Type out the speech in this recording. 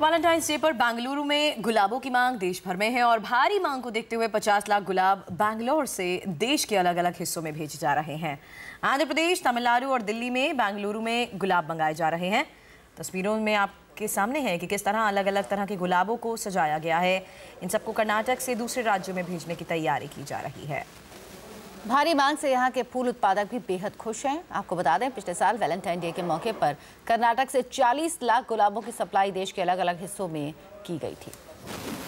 Valentine's day पर बेंगलुरु में गुलाबों की मांग देश भर में है और भारी मांग को देखते हुए 50 लाख गुलाब बेंगलोर से देश के अलग अलग हिस्सों में भेजे जा रहे हैं आंध्र प्रदेश तमिलनाडु और दिल्ली में बेंगलुरु में गुलाब मंगाए जा रहे हैं तस्वीरों में आपके सामने है कि किस तरह अलग अलग तरह के गुलाबों को सजाया गया है इन सबको कर्नाटक से दूसरे राज्यों में भेजने की तैयारी की जा रही है भारी मांग से यहाँ के फूल उत्पादक भी बेहद खुश हैं आपको बता दें पिछले साल वैलेंटाइन डे के मौके पर कर्नाटक से 40 लाख गुलाबों की सप्लाई देश के अलग अलग हिस्सों में की गई थी